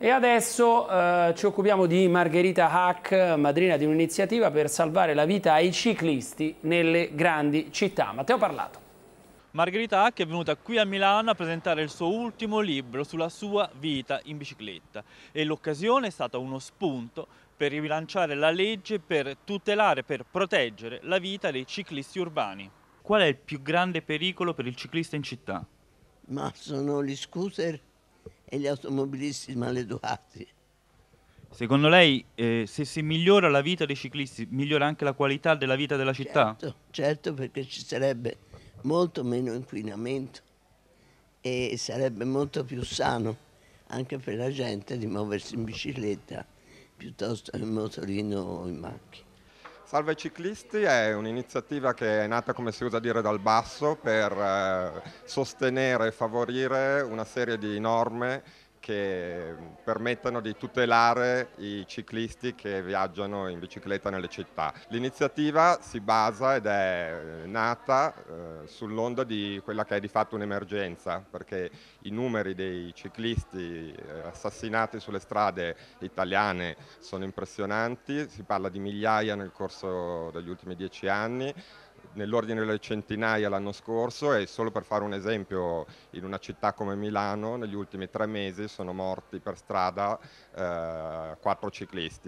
E adesso eh, ci occupiamo di Margherita Hack, madrina di un'iniziativa per salvare la vita ai ciclisti nelle grandi città. Matteo Parlato. Margherita Hack è venuta qui a Milano a presentare il suo ultimo libro sulla sua vita in bicicletta e l'occasione è stata uno spunto per rilanciare la legge per tutelare, per proteggere la vita dei ciclisti urbani. Qual è il più grande pericolo per il ciclista in città? Ma sono gli scooter e gli automobilisti maleducati. Secondo lei, eh, se si migliora la vita dei ciclisti, migliora anche la qualità della vita della città? Certo, certo perché ci sarebbe molto meno inquinamento e sarebbe molto più sano anche per la gente di muoversi in bicicletta piuttosto che in motorino o in macchina. Salva i ciclisti è un'iniziativa che è nata, come si usa dire, dal basso per eh, sostenere e favorire una serie di norme che mm, permettano di tutelare i ciclisti che viaggiano in bicicletta nelle città. L'iniziativa si basa ed è eh, nata eh, sull'onda di quella che è di fatto un'emergenza, perché i numeri dei ciclisti eh, assassinati sulle strade italiane sono impressionanti, si parla di migliaia nel corso degli ultimi dieci anni, nell'ordine delle centinaia l'anno scorso e solo per fare un esempio, in una città come Milano negli ultimi tre mesi sono morti per strada eh, quattro ciclisti.